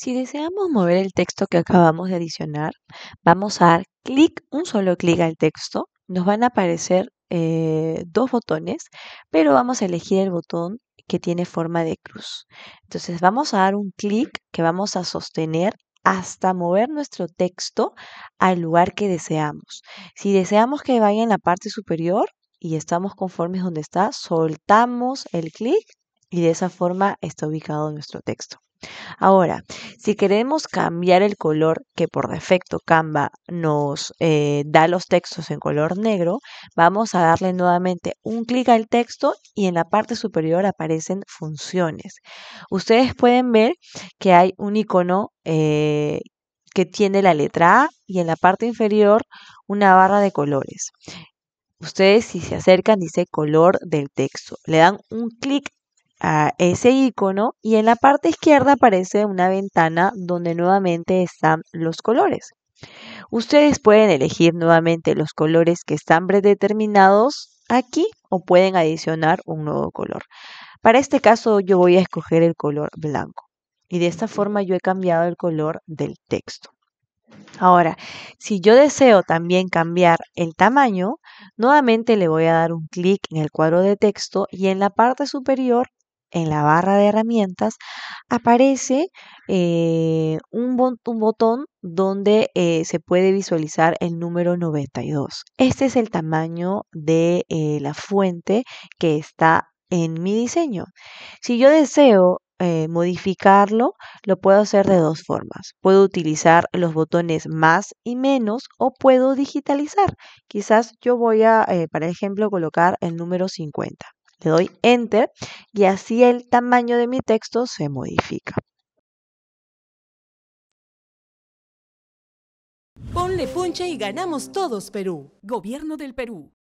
Si deseamos mover el texto que acabamos de adicionar, vamos a dar clic, un solo clic al texto. Nos van a aparecer eh, dos botones, pero vamos a elegir el botón que tiene forma de cruz. Entonces vamos a dar un clic que vamos a sostener hasta mover nuestro texto al lugar que deseamos. Si deseamos que vaya en la parte superior y estamos conformes donde está, soltamos el clic y de esa forma está ubicado nuestro texto. Ahora, si queremos cambiar el color que por defecto Canva nos eh, da los textos en color negro, vamos a darle nuevamente un clic al texto y en la parte superior aparecen funciones. Ustedes pueden ver que hay un icono eh, que tiene la letra A y en la parte inferior una barra de colores. Ustedes si se acercan dice color del texto. Le dan un clic a ese icono y en la parte izquierda aparece una ventana donde nuevamente están los colores. Ustedes pueden elegir nuevamente los colores que están predeterminados aquí o pueden adicionar un nuevo color. Para este caso yo voy a escoger el color blanco y de esta forma yo he cambiado el color del texto. Ahora, si yo deseo también cambiar el tamaño, nuevamente le voy a dar un clic en el cuadro de texto y en la parte superior en la barra de herramientas aparece eh, un, botón donde eh, se puede visualizar el número 92. Este es el tamaño de eh, la fuente que está en mi diseño. Si yo deseo modificarlo, lo puedo hacer de dos formas. Puedo utilizar los botones más y menos o puedo digitalizar. Quizás yo voy a, para ejemplo, colocar el número 50. Le doy enter y así el tamaño de mi texto se modifica. Ponle punche y ganamos todos, Perú. Gobierno del Perú.